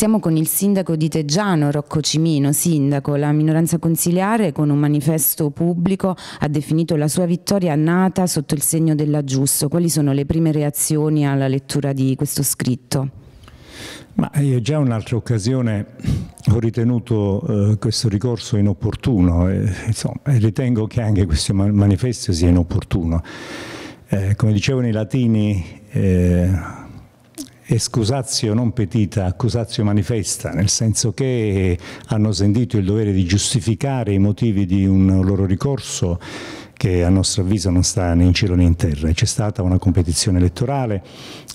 Siamo con il sindaco di Teggiano, Rocco Cimino, sindaco. La minoranza consiliare con un manifesto pubblico ha definito la sua vittoria nata sotto il segno dell'aggiusto. Quali sono le prime reazioni alla lettura di questo scritto? Ma io già un'altra occasione ho ritenuto eh, questo ricorso inopportuno e, insomma, ritengo che anche questo manifesto sia inopportuno. Eh, come dicevano i latini, eh, scusazio non petita, accusatio manifesta, nel senso che hanno sentito il dovere di giustificare i motivi di un loro ricorso che a nostro avviso non sta né in cielo né in terra. C'è stata una competizione elettorale,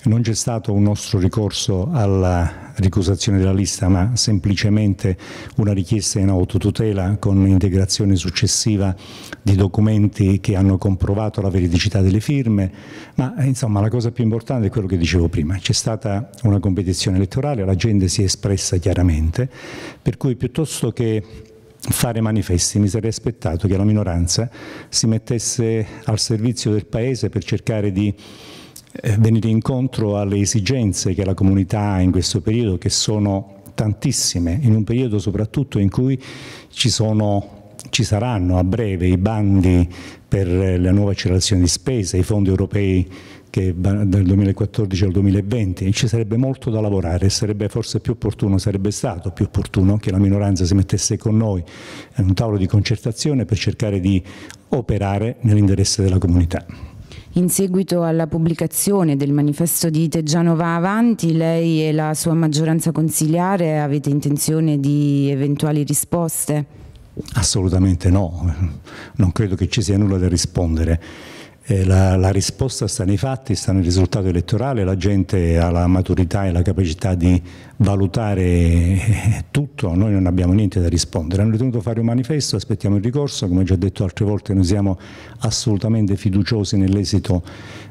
non c'è stato un nostro ricorso alla ricusazione della lista, ma semplicemente una richiesta in autotutela con integrazione successiva di documenti che hanno comprovato la veridicità delle firme, ma insomma la cosa più importante è quello che dicevo prima, c'è stata una competizione elettorale, la gente si è espressa chiaramente, per cui piuttosto che fare manifesti, mi sarei aspettato che la minoranza si mettesse al servizio del Paese per cercare di eh, venire incontro alle esigenze che la comunità ha in questo periodo, che sono tantissime, in un periodo soprattutto in cui ci sono ci saranno a breve i bandi per eh, la nuova accelerazione di spesa, i fondi europei che dal 2014 al 2020 ci sarebbe molto da lavorare, sarebbe forse più opportuno, sarebbe stato più opportuno che la minoranza si mettesse con noi a un tavolo di concertazione per cercare di operare nell'interesse della comunità. In seguito alla pubblicazione del manifesto di Teggiano Va Avanti, lei e la sua maggioranza consiliare avete intenzione di eventuali risposte? Assolutamente no, non credo che ci sia nulla da rispondere eh, la, la, risposta sta nei fatti, sta nel risultato elettorale, la gente ha la maturità e la capacità di valutare eh, tutto, noi non abbiamo niente da rispondere. Hanno ritenuto fare un manifesto, aspettiamo il ricorso, come già detto altre volte noi siamo assolutamente fiduciosi nell'esito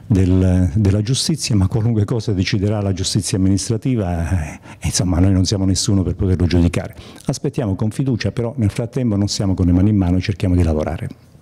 del, della giustizia, ma qualunque cosa deciderà la giustizia amministrativa, eh, insomma noi non siamo nessuno per poterlo giudicare. Aspettiamo con fiducia, però nel frattempo non siamo con le mani in mano e cerchiamo di lavorare.